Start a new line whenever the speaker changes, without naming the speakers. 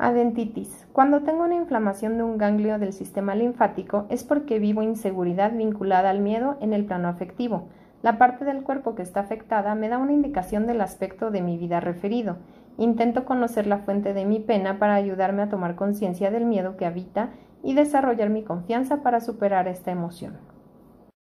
Adentitis. Cuando tengo una inflamación de un ganglio del sistema linfático es porque vivo inseguridad vinculada al miedo en el plano afectivo. La parte del cuerpo que está afectada me da una indicación del aspecto de mi vida referido. Intento conocer la fuente de mi pena para ayudarme a tomar conciencia del miedo que habita y desarrollar mi confianza para superar esta emoción.